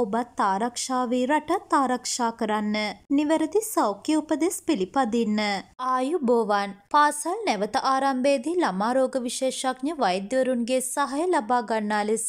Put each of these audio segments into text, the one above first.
ඔබත් ආරක්ෂාවේ රටත් ආරක්ෂා කරන්න. නිවැරදි සෞඛ්‍ය උපදෙස් පිළිපදින්න. ආයුබෝවන් පාසල් නැවත ආරම්භයේදී ළමා රෝග විශේෂඥ වෛද්‍යවරුන්ගේ සහය ලබා ගන්නා ලෙස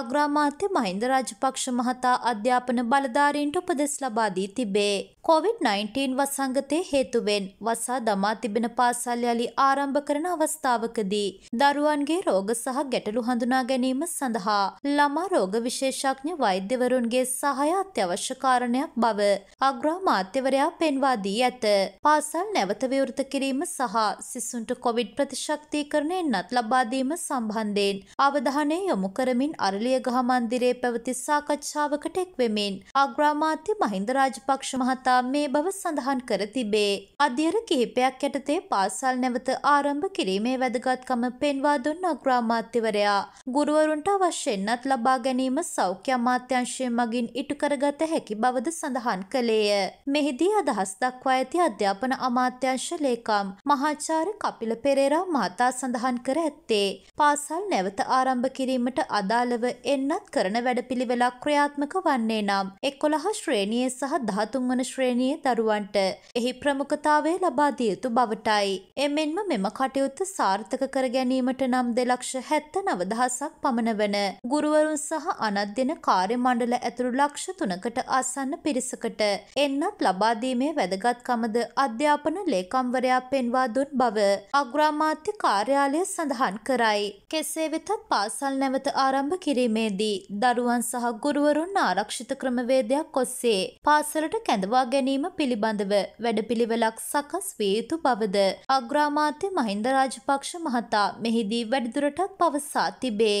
අග්‍රාමාත්‍ය මහින්ද රාජපක්ෂ මහතා අධ්‍යාපන බලධාරීන්ට උපදෙස් ලබා දී තිබේ. COVID-19 වසංගතය හේතුවෙන් වසා දමා තිබෙන පාසල් යළි ආරම්භ කරන අවස්ථාවකදී දරුවන්ගේ රෝග සහ ගැටලු හඳුනා ගැනීම සඳහා ළමා රෝග විශේෂඥ වෛද්‍යවරුන් මන්ත්‍රීවරුන්ගේ සහය අත්‍යවශ්‍ය කාරණයක් බව අග්‍රාමාත්‍යවරයා පෙන්වා දී ඇත. පාසල් නැවත විවෘත කිරීම සහ සිසුන්ට කොවිඩ් ප්‍රතිශක්තිකරණයෙන්වත් ලබා දීම සම්බන්ධයෙන් අවධානය යොමු කරමින් අරලියගහ මන්දිරයේ පැවති සාකච්ඡාවකට එක්වෙමින් අග්‍රාමාත්‍ය මහින්ද රාජපක්ෂ මහතා මේ බව සඳහන් කර තිබේ. අධ්‍යර කිහිපයක් යටතේ පාසල් නැවත ආරම්භ කිරීමේ වැදගත්කම පෙන්වා දුන් අග්‍රාමාත්‍යවරයා ගුරුවරුන්ට අවශ්‍යෙන්න්නත් ලබා ගැනීම සෞඛ්‍ය අමාත්‍යංශය මගින් ඉටු කරගත හැකි බවද සඳහන් කළේය. මෙහිදී අදහස් දක්වා ඇති අධ්‍යාපන අමාත්‍යංශ ලේකම් මහාචාර්ය කපිල පෙරේරා මහතා සඳහන් කර ඇත්තේ පාසල් නැවත ආරම්භ කිරීමට අදාළව එන්නත් කරන වැඩපිළිවෙලක් ක්‍රියාත්මක වන්නේ නම් එකොළහ ශ්‍රේණිය සහ දහතුන්වන ශ්‍රේණියේ දරුවන්ට එහි ප්‍රමුඛතාවය ලබාදිය යුතු බවටයි. එමෙන්ම මෙම කටයුත්ත සාර්ථක කර ගැනීමට නම් දෙලක්ෂ හැත්ත නවදහසක් පමණ වන ගුරුවරුන් සහ අනධ්‍යන කාර්ය මණ්ඩල ඇතුළු ලක්ෂ තුනකට ආසන්න පිරිසකට එන්නත් ලබාදීමේ වැදගත්කමද අධ්‍යාපන ලේකම්වරයා පෙන්වා දුන් බව අග්‍රාමාත්‍ය කාර්යාලය සඳහන් කරයි. කෙසේ වෙතත් පාසල් නැවත ආරම්භ කිරීමේදී දරුවන් සහ ගුරුවරුන් ආරක්ෂිත ක්‍රමවේදයක් ඔස්සේ පාසලට කැඳවා ගැනීම පිළිබඳව වැඩපිළිවෙලක් සකස් විය යුතු බවද අග්‍රාමාත්‍ය මහින්ද රාජපක්ෂ මහතා මෙහිදී වැඩිදුරටත් පවසා තිබේ.